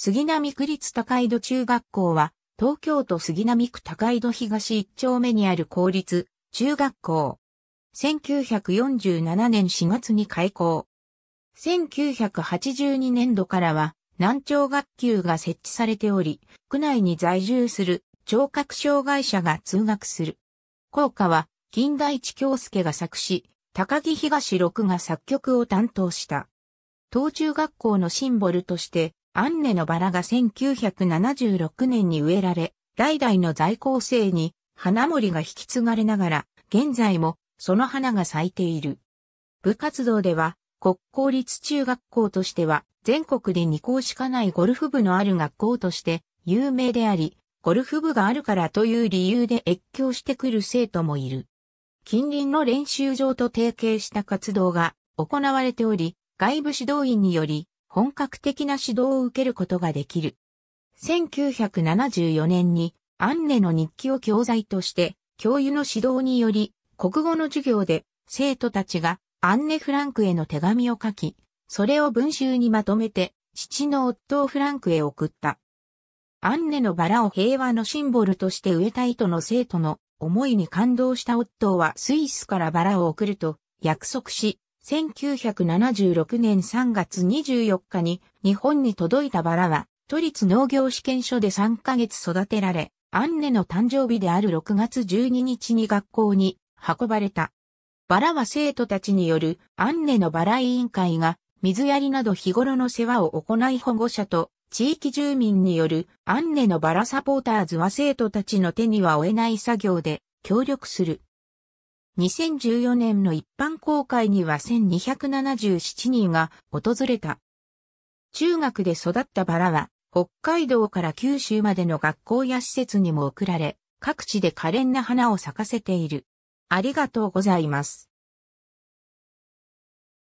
杉並区立高井戸中学校は、東京都杉並区高井戸東一丁目にある公立中学校。1947年4月に開校。1982年度からは、南朝学級が設置されており、区内に在住する聴覚障害者が通学する。校歌は、近代地京介が作詞、高木東六が作曲を担当した。東中学校のシンボルとして、アンネのバラが1976年に植えられ、代々の在校生に花森が引き継がれながら、現在もその花が咲いている。部活動では、国公立中学校としては、全国で2校しかないゴルフ部のある学校として有名であり、ゴルフ部があるからという理由で越境してくる生徒もいる。近隣の練習場と提携した活動が行われており、外部指導員により本格的な指導を受けることができる。1974年にアンネの日記を教材として教諭の指導により国語の授業で生徒たちがアンネ・フランクへの手紙を書き、それを文集にまとめて父の夫をフランクへ送った。アンネのバラを平和のシンボルとして植えたいとの生徒の思いに感動した夫はスイスからバラを送ると約束し、1976年3月24日に日本に届いたバラは、都立農業試験所で3ヶ月育てられ、アンネの誕生日である6月12日に学校に運ばれた。バラは生徒たちによるアンネのバラ委員会が水やりなど日頃の世話を行い保護者と地域住民によるアンネのバラサポーターズは生徒たちの手には負えない作業で協力する。2014年の一般公開には1277人が訪れた。中学で育ったバラは、北海道から九州までの学校や施設にも送られ、各地で可憐な花を咲かせている。ありがとうございます。